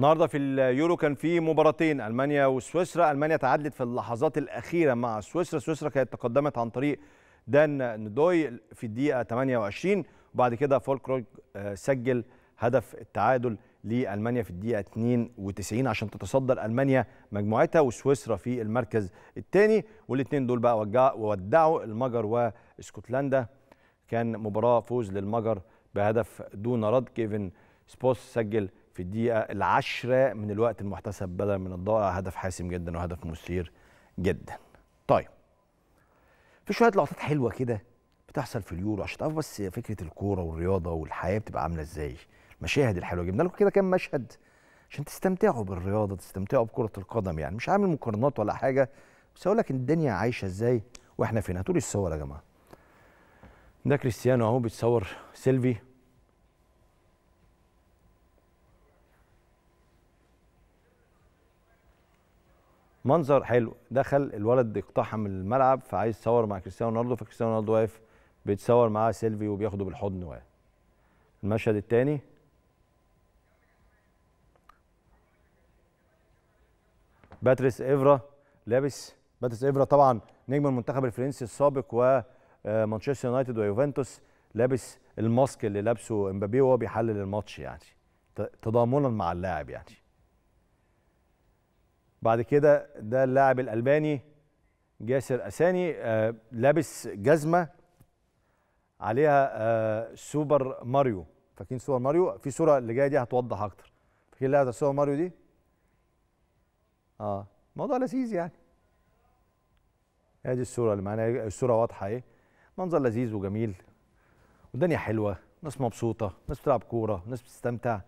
النهارده في اليورو كان في مباراتين المانيا وسويسرا المانيا تعادلت في اللحظات الاخيره مع سويسرا سويسرا كانت تقدمت عن طريق دان ندوي في الدقيقه 28 وبعد كده فولكروج آه، سجل هدف التعادل لالمانيا في الدقيقه 92 عشان تتصدر المانيا مجموعتها وسويسرا في المركز الثاني والاثنين دول بقى ودعوا المجر واسكتلندا كان مباراه فوز للمجر بهدف دون رد كيفن سبوس سجل في الدقيقة العشرة من الوقت المحتسب بدلا من الضائع هدف حاسم جدا وهدف مثير جدا طيب في شوية لقطات حلوة كده بتحصل في اليورو عشان تعرفوا بس فكرة الكورة والرياضة والحياة بتبقى عاملة ازاي المشاهد الحلوة جبنا لكم كده كام مشهد عشان تستمتعوا بالرياضة تستمتعوا بكرة القدم يعني مش عامل مقارنات ولا حاجة بس هقول لك الدنيا عايشة ازاي واحنا فين هاتوا لي الصور يا جماعة ده كريستيانو اهو بيتصور سيلفي منظر حلو دخل الولد اقتحم الملعب فعايز يتصور مع كريستيانو رونالدو فكريستيانو رونالدو واقف بيتصور معاه سيلفي وبياخده بالحضن و المشهد الثاني باتريس ايفرا لابس باتريس ايفرا طبعا نجم المنتخب الفرنسي السابق ومانشستر آه، يونايتد ويوفنتوس لابس الماسك اللي لابسه امبابي وهو بيحلل الماتش يعني تضامنا مع اللاعب يعني بعد كده ده اللاعب الالباني جاسر اساني آه لابس جزمه عليها آه سوبر ماريو فاكرين سوبر ماريو في صوره اللي جايه دي هتوضح اكتر فاكرين لعبه سوبر ماريو دي اه موضوع لذيذ يعني ادي الصوره اللي معانا الصوره واضحه ايه منظر لذيذ وجميل والدنيا حلوه ناس مبسوطه ناس بتلعب كوره ناس بتستمتع